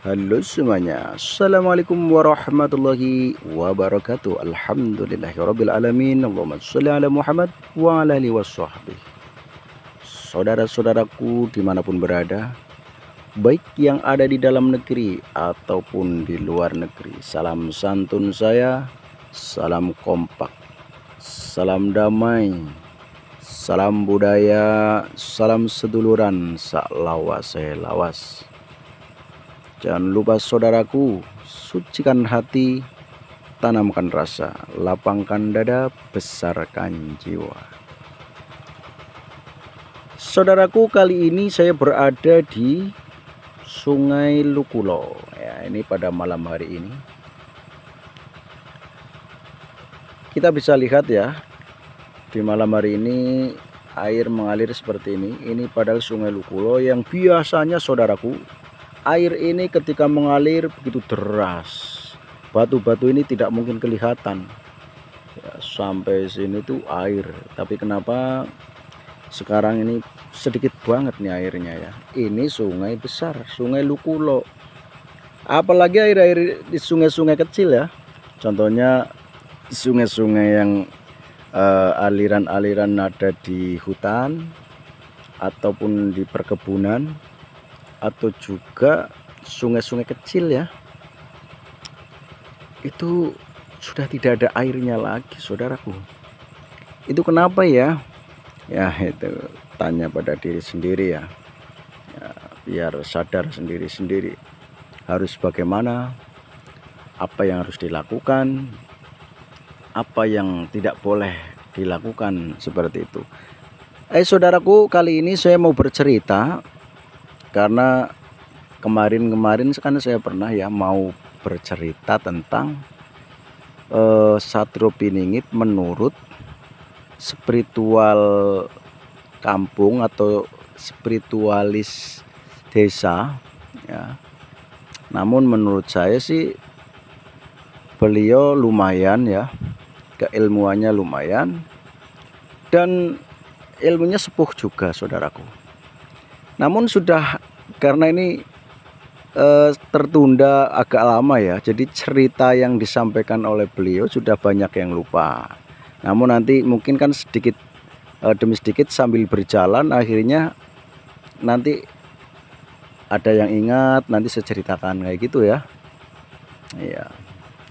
Halo semuanya Assalamualaikum warahmatullahi wabarakatuh Alhamdulillahirrabbilalamin Allahumma salli ala Muhammad wa ala alihi wa Saudara-saudaraku dimanapun berada Baik yang ada di dalam negeri ataupun di luar negeri Salam santun saya Salam kompak Salam damai Salam budaya Salam seduluran Sak lawas saya lawas Jangan lupa saudaraku, sucikan hati, tanamkan rasa, lapangkan dada, besarkan jiwa. Saudaraku, kali ini saya berada di Sungai Lukulo. Ya, ini pada malam hari ini. Kita bisa lihat ya, di malam hari ini air mengalir seperti ini. Ini padahal Sungai Lukulo yang biasanya saudaraku air ini ketika mengalir begitu deras batu-batu ini tidak mungkin kelihatan ya, sampai sini tuh air tapi kenapa sekarang ini sedikit banget nih airnya ya ini sungai besar sungai Lukulo apalagi air-air di sungai-sungai kecil ya contohnya sungai-sungai yang eh, aliran-aliran uh, aliran -aliran ada di hutan ataupun di perkebunan atau juga sungai-sungai kecil ya itu sudah tidak ada airnya lagi saudaraku itu kenapa ya ya itu tanya pada diri sendiri ya, ya biar sadar sendiri-sendiri harus bagaimana apa yang harus dilakukan apa yang tidak boleh dilakukan seperti itu eh saudaraku kali ini saya mau bercerita karena kemarin-kemarin sekarang saya pernah ya mau bercerita tentang uh, eh, Satrio Piningit menurut spiritual kampung atau spiritualis desa ya. Namun menurut saya sih beliau lumayan ya keilmuannya lumayan dan ilmunya sepuh juga saudaraku namun sudah karena ini eh, tertunda agak lama ya. Jadi cerita yang disampaikan oleh beliau sudah banyak yang lupa. Namun nanti mungkin kan sedikit eh, demi sedikit sambil berjalan akhirnya nanti ada yang ingat nanti saya ceritakan kayak gitu ya. Iya.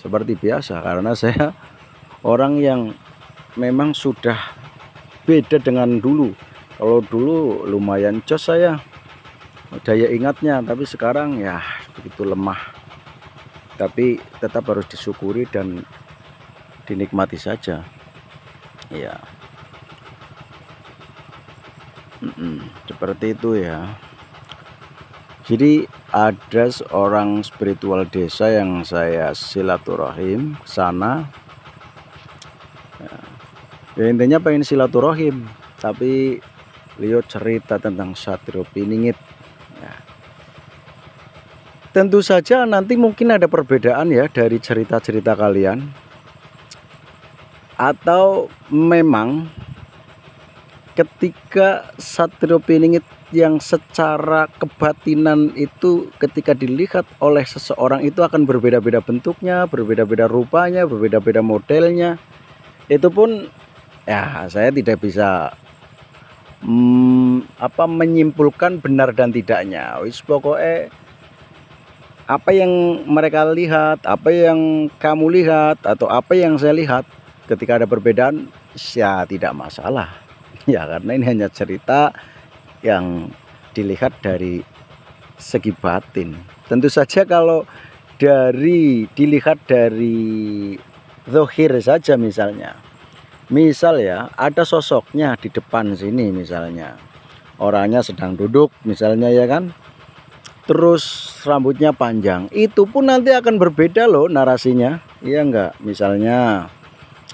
Seperti biasa karena saya orang yang memang sudah beda dengan dulu kalau dulu lumayan jos saya daya ingatnya tapi sekarang ya begitu lemah tapi tetap harus disyukuri dan dinikmati saja ya mm -mm, seperti itu ya jadi ada seorang spiritual desa yang saya silaturahim sana ya, ya intinya pengen silaturahim tapi beliau cerita tentang Satrio Piningit. Nah, Tentu saja nanti mungkin ada perbedaan ya dari cerita-cerita kalian. Atau memang ketika Satrio Piningit yang secara kebatinan itu ketika dilihat oleh seseorang itu akan berbeda-beda bentuknya, berbeda-beda rupanya, berbeda-beda modelnya. Itu pun ya saya tidak bisa hmm, apa menyimpulkan benar dan tidaknya wis pokoknya apa yang mereka lihat apa yang kamu lihat atau apa yang saya lihat ketika ada perbedaan ya tidak masalah ya karena ini hanya cerita yang dilihat dari segi batin tentu saja kalau dari dilihat dari zohir saja misalnya misal ya ada sosoknya di depan sini misalnya orangnya sedang duduk misalnya ya kan terus rambutnya panjang itu pun nanti akan berbeda loh narasinya iya enggak misalnya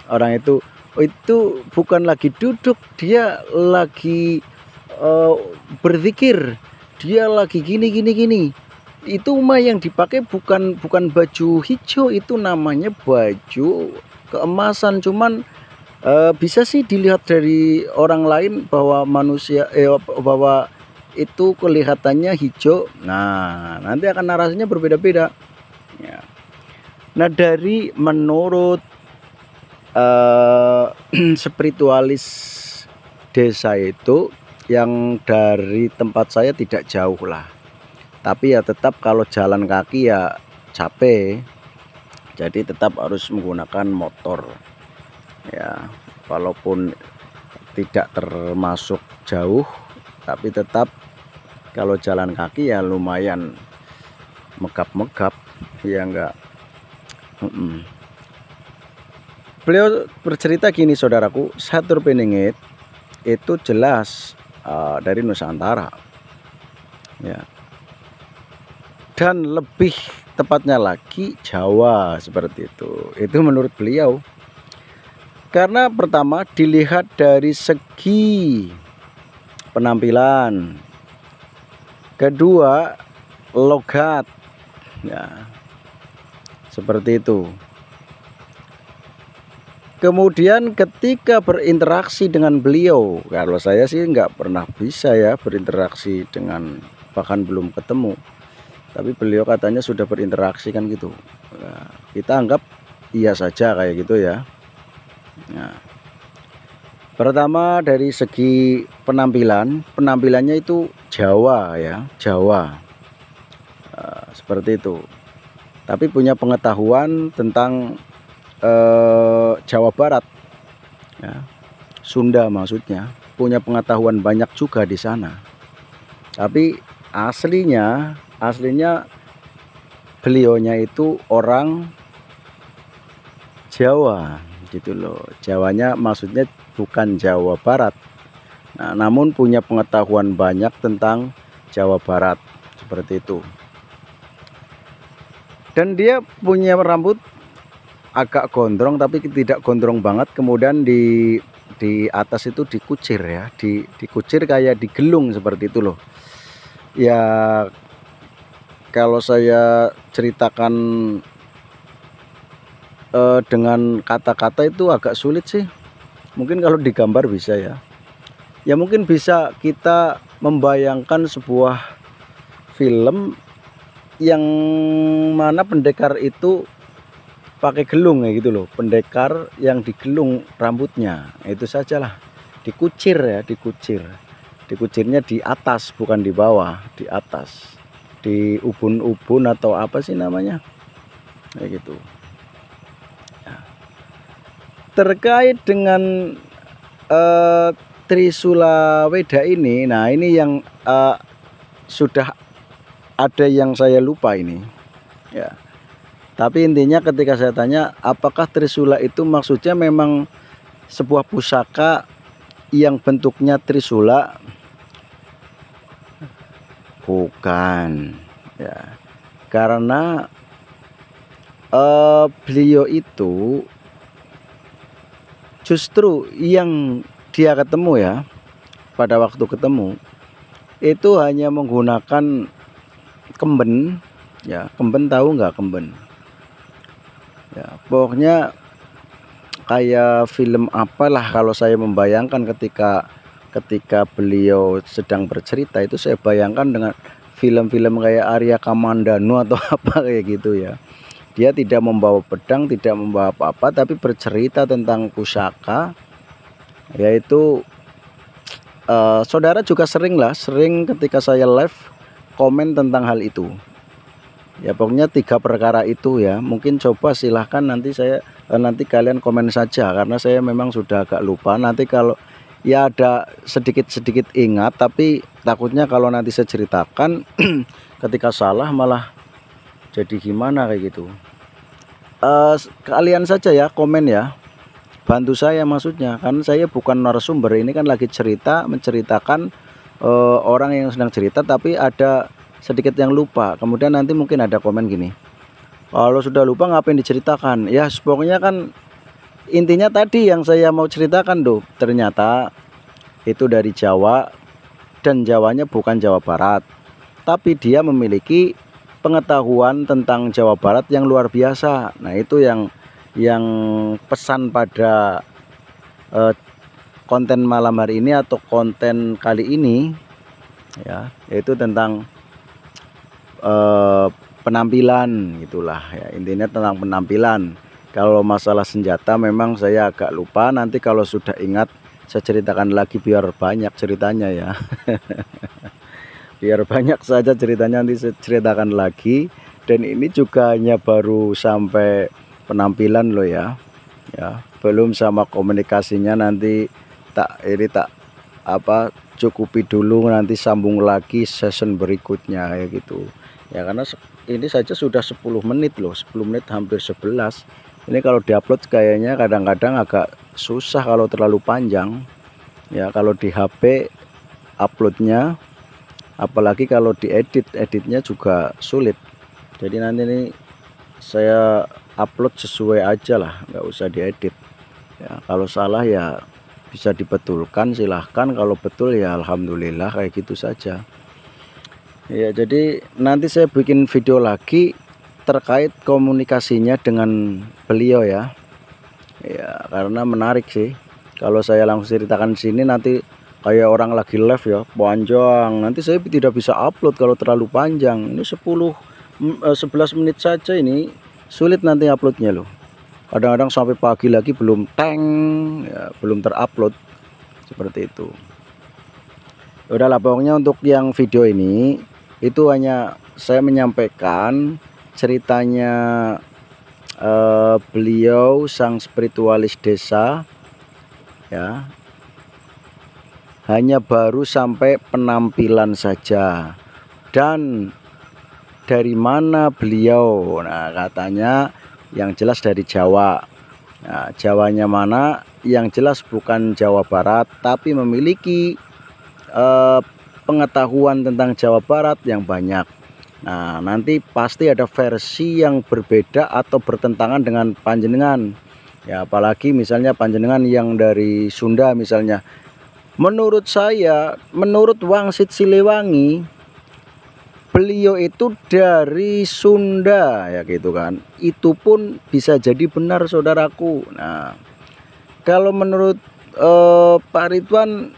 orang itu oh, itu bukan lagi duduk dia lagi uh, berzikir dia lagi gini gini gini itu mah yang dipakai bukan bukan baju hijau itu namanya baju keemasan cuman Eh, bisa sih dilihat dari orang lain bahwa manusia eh bahwa itu kelihatannya hijau. Nah, nanti akan narasinya berbeda-beda. Ya. Nah, dari menurut uh, spiritualis desa itu yang dari tempat saya tidak jauh lah. Tapi ya tetap kalau jalan kaki ya capek. Jadi tetap harus menggunakan motor ya walaupun tidak termasuk jauh tapi tetap kalau jalan kaki ya lumayan megap-megap ya enggak mm -mm. beliau bercerita gini saudaraku Satur Peningit itu jelas uh, dari Nusantara ya dan lebih tepatnya lagi Jawa seperti itu itu menurut beliau karena pertama dilihat dari segi penampilan. Kedua, logat. Ya. Seperti itu. Kemudian ketika berinteraksi dengan beliau, kalau saya sih nggak pernah bisa ya berinteraksi dengan bahkan belum ketemu. Tapi beliau katanya sudah berinteraksi kan gitu. Nah, kita anggap iya saja kayak gitu ya. Ya. pertama dari segi penampilan, penampilannya itu Jawa ya, Jawa. Uh, seperti itu. Tapi punya pengetahuan tentang uh, Jawa Barat. Ya, Sunda maksudnya, punya pengetahuan banyak juga di sana. Tapi aslinya, aslinya beliaunya itu orang Jawa gitu loh. Jawanya maksudnya bukan Jawa Barat. Nah, namun punya pengetahuan banyak tentang Jawa Barat seperti itu. Dan dia punya rambut agak gondrong tapi tidak gondrong banget. Kemudian di di atas itu dikucir ya, di dikucir kayak digelung seperti itu loh. Ya kalau saya ceritakan eh, dengan kata-kata itu agak sulit sih. Mungkin kalau digambar bisa ya. Ya mungkin bisa kita membayangkan sebuah film yang mana pendekar itu pakai gelung ya gitu loh. Pendekar yang digelung rambutnya. Itu sajalah. Dikucir ya, dikucir. Dikucirnya di atas bukan di bawah, di atas. Di ubun-ubun atau apa sih namanya? Kayak gitu terkait dengan uh, eh, Trisula Weda ini, nah ini yang uh, sudah ada yang saya lupa ini. Ya. Tapi intinya ketika saya tanya apakah Trisula itu maksudnya memang sebuah pusaka yang bentuknya Trisula? Bukan. Ya. Karena uh, beliau itu justru yang dia ketemu ya pada waktu ketemu itu hanya menggunakan kemben ya kemben tahu nggak kemben ya pokoknya kayak film apalah kalau saya membayangkan ketika ketika beliau sedang bercerita itu saya bayangkan dengan film-film kayak Arya Kamandanu atau apa kayak gitu ya dia tidak membawa pedang, tidak membawa apa-apa, tapi bercerita tentang pusaka, yaitu uh, saudara juga sering lah, sering ketika saya live komen tentang hal itu. Ya pokoknya tiga perkara itu ya. Mungkin coba silahkan nanti saya eh, nanti kalian komen saja karena saya memang sudah agak lupa. Nanti kalau ya ada sedikit-sedikit ingat tapi takutnya kalau nanti saya ceritakan ketika salah malah jadi gimana kayak gitu uh, kalian saja ya komen ya bantu saya maksudnya kan saya bukan narasumber ini kan lagi cerita menceritakan uh, orang yang sedang cerita tapi ada sedikit yang lupa kemudian nanti mungkin ada komen gini kalau sudah lupa ngapain diceritakan ya pokoknya kan intinya tadi yang saya mau ceritakan tuh ternyata itu dari Jawa dan Jawanya bukan Jawa Barat tapi dia memiliki pengetahuan tentang Jawa Barat yang luar biasa. Nah, itu yang yang pesan pada eh, konten malam hari ini atau konten kali ini ya, yaitu tentang eh, penampilan gitulah ya. Intinya tentang penampilan. Kalau masalah senjata memang saya agak lupa nanti kalau sudah ingat saya ceritakan lagi biar banyak ceritanya ya. biar banyak saja ceritanya nanti saya ceritakan lagi dan ini juga hanya baru sampai penampilan loh ya ya belum sama komunikasinya nanti tak ini tak apa cukupi dulu nanti sambung lagi season berikutnya ya gitu ya karena ini saja sudah 10 menit loh 10 menit hampir 11 ini kalau diupload kayaknya kadang-kadang agak susah kalau terlalu panjang ya kalau di HP uploadnya apalagi kalau diedit editnya juga sulit jadi nanti ini saya upload sesuai aja lah nggak usah diedit ya, kalau salah ya bisa dibetulkan silahkan kalau betul ya Alhamdulillah kayak gitu saja ya jadi nanti saya bikin video lagi terkait komunikasinya dengan beliau ya ya karena menarik sih kalau saya langsung ceritakan sini nanti kayak orang lagi live ya panjang nanti saya tidak bisa upload kalau terlalu panjang ini 10 11 mm, eh, menit saja ini sulit nanti uploadnya loh kadang-kadang sampai pagi lagi belum tank ya, belum terupload seperti itu ya udahlah pokoknya untuk yang video ini itu hanya saya menyampaikan ceritanya uh, beliau sang spiritualis desa ya hanya baru sampai penampilan saja dan dari mana beliau nah katanya yang jelas dari Jawa nah, Jawanya mana yang jelas bukan Jawa Barat tapi memiliki eh, pengetahuan tentang Jawa Barat yang banyak Nah nanti pasti ada versi yang berbeda atau bertentangan dengan panjenengan ya apalagi misalnya panjenengan yang dari Sunda misalnya menurut saya menurut Wangsit Siliwangi beliau itu dari Sunda ya gitu kan itu pun bisa jadi benar saudaraku nah kalau menurut eh, Pak Ridwan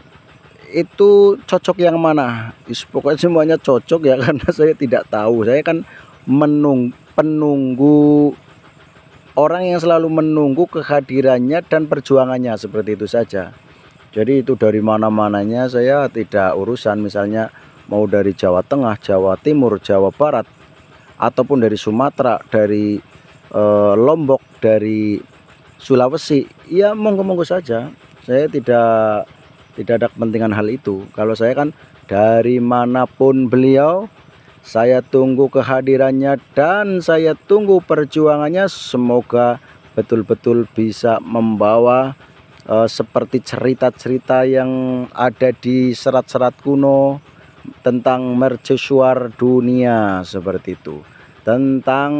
itu cocok yang mana pokoknya semuanya cocok ya karena saya tidak tahu saya kan menung penunggu orang yang selalu menunggu kehadirannya dan perjuangannya seperti itu saja jadi itu dari mana-mananya saya tidak urusan misalnya mau dari Jawa Tengah, Jawa Timur, Jawa Barat ataupun dari Sumatera, dari e, Lombok, dari Sulawesi, ya monggo-monggo saja. Saya tidak tidak ada kepentingan hal itu. Kalau saya kan dari manapun beliau saya tunggu kehadirannya dan saya tunggu perjuangannya semoga betul-betul bisa membawa Eh, seperti cerita-cerita yang ada di serat-serat kuno tentang mercusuar dunia seperti itu tentang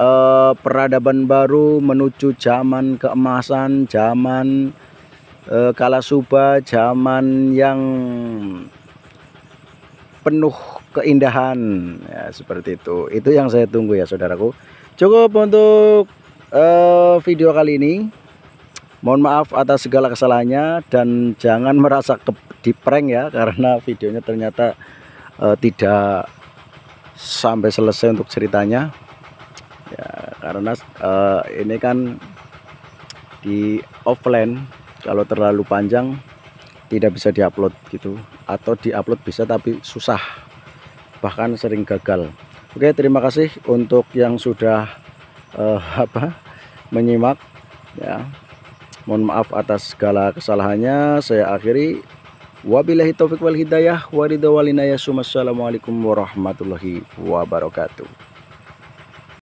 uh, peradaban baru menuju zaman keemasan zaman uh, kalasuba zaman yang penuh keindahan ya, seperti itu itu yang saya tunggu ya saudaraku cukup untuk uh, video kali ini Mohon maaf atas segala kesalahannya dan jangan merasa ke, di prank ya karena videonya ternyata uh, tidak sampai selesai untuk ceritanya. Ya, karena uh, ini kan di offline kalau terlalu panjang tidak bisa diupload gitu atau diupload bisa tapi susah bahkan sering gagal Oke terima kasih untuk yang sudah uh, apa menyimak ya Mohon maaf atas segala kesalahannya. Saya akhiri. Wabillahi taufik wal hidayah. Waridawalina ya. Assalamualaikum warahmatullahi wabarakatuh.